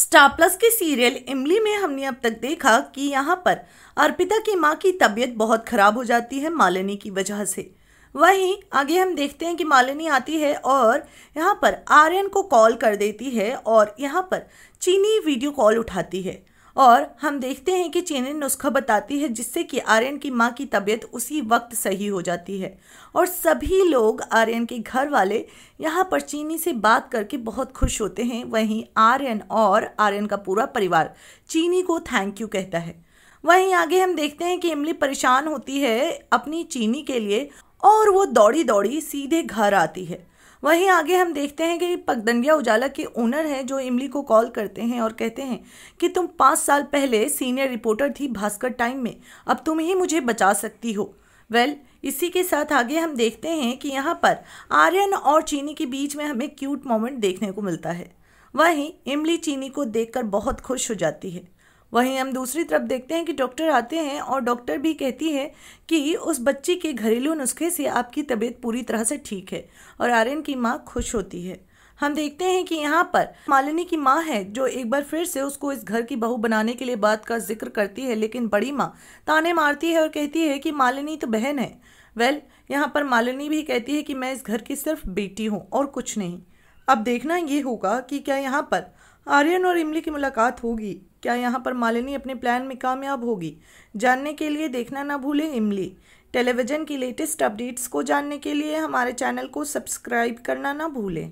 star plus के serial इमली में हमने अब तक देखा कि यहाँ पर अर्पिता की माँ की तबीयत बहुत ख़राब हो जाती है मालिनी की वजह से वहीं आगे हम देखते हैं कि मालिनी आती है और यहाँ पर आर्यन को कॉल कर देती है और यहाँ पर चीनी वीडियो कॉल उठाती है और हम देखते हैं कि चीनी नुस्खा बताती है जिससे कि आर्यन की माँ की तबीयत उसी वक्त सही हो जाती है और सभी लोग आर्यन के घर वाले यहाँ पर चीनी से बात करके बहुत खुश होते हैं वहीं आर्यन और आर्यन का पूरा परिवार चीनी को थैंक यू कहता है वहीं आगे हम देखते हैं कि इमली परेशान होती है अपनी चीनी के लिए और वो दौड़ी दौड़ी सीधे घर आती है वहीं आगे हम देखते हैं कि पगडंडिया उजाला के ओनर हैं जो इमली को कॉल करते हैं और कहते हैं कि तुम पाँच साल पहले सीनियर रिपोर्टर थी भास्कर टाइम में अब तुम ही मुझे बचा सकती हो वेल well, इसी के साथ आगे हम देखते हैं कि यहाँ पर आर्यन और चीनी के बीच में हमें क्यूट मोमेंट देखने को मिलता है वहीं इमली चीनी को देखकर बहुत खुश हो जाती है वहीं हम दूसरी तरफ देखते हैं कि डॉक्टर आते हैं और डॉक्टर भी कहती है कि उस बच्ची के घरेलू नुस्खे से आपकी तबीयत पूरी तरह से ठीक है और आर्यन की माँ खुश होती है हम देखते हैं कि यहाँ पर मालिनी की माँ है जो एक बार फिर से उसको इस घर की बहू बनाने के लिए बात का जिक्र करती है लेकिन बड़ी माँ ताने मारती है और कहती है कि मालिनी तो बहन है वेल well, यहाँ पर मालिनी भी कहती है कि मैं इस घर की सिर्फ बेटी हूँ और कुछ नहीं अब देखना ये होगा कि क्या यहाँ पर आर्यन और इमली की मुलाकात होगी क्या यहाँ पर मालिनी अपने प्लान में कामयाब होगी जानने के लिए देखना ना भूलें इमली टेलीविज़न की लेटेस्ट अपडेट्स को जानने के लिए हमारे चैनल को सब्सक्राइब करना ना भूलें